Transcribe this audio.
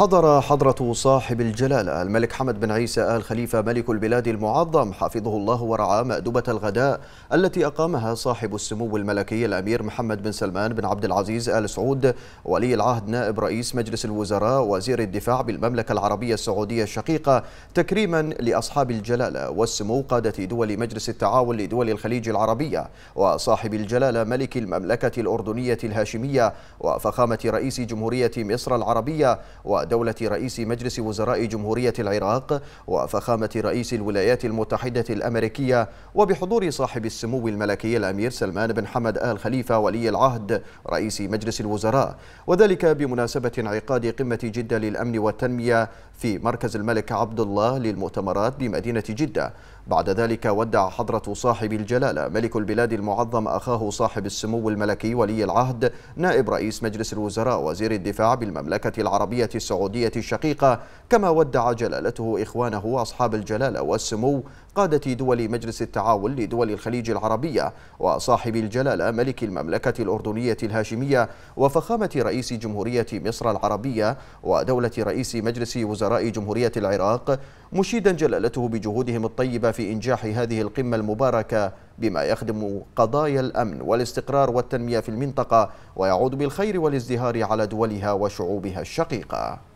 حضر حضرة صاحب الجلالة الملك حمد بن عيسى آل خليفة ملك البلاد المعظم حفظه الله ورعاه مأدبة الغداء التي أقامها صاحب السمو الملكي الأمير محمد بن سلمان بن عبد العزيز آل سعود ولي العهد نائب رئيس مجلس الوزراء وزير الدفاع بالمملكة العربية السعودية الشقيقة تكريما لأصحاب الجلالة والسمو قادة دول مجلس التعاون لدول الخليج العربية وصاحب الجلالة ملك المملكة الأردنية الهاشمية وفخامة رئيس جمهورية مصر العربية و دولة رئيس مجلس وزراء جمهورية العراق وفخامة رئيس الولايات المتحدة الأمريكية وبحضور صاحب السمو الملكي الأمير سلمان بن حمد آل خليفة ولي العهد رئيس مجلس الوزراء وذلك بمناسبة انعقاد قمة جدة للأمن والتنمية في مركز الملك عبد الله للمؤتمرات بمدينة جدة بعد ذلك ودع حضرة صاحب الجلالة ملك البلاد المعظم أخاه صاحب السمو الملكي ولي العهد نائب رئيس مجلس الوزراء وزير الدفاع بالمملكة العربية السعودية الشقيقة كما ودع جلالته إخوانه وأصحاب الجلالة والسمو قادة دول مجلس التعاون لدول الخليج العربية وصاحب الجلالة ملك المملكة الأردنية الهاشمية وفخامة رئيس جمهورية مصر العربية ودولة رئيس مجلس وزراء جمهورية العراق مشيدا جلالته بجهودهم الطيبة في في إنجاح هذه القمة المباركة بما يخدم قضايا الأمن والاستقرار والتنمية في المنطقة ويعود بالخير والازدهار على دولها وشعوبها الشقيقة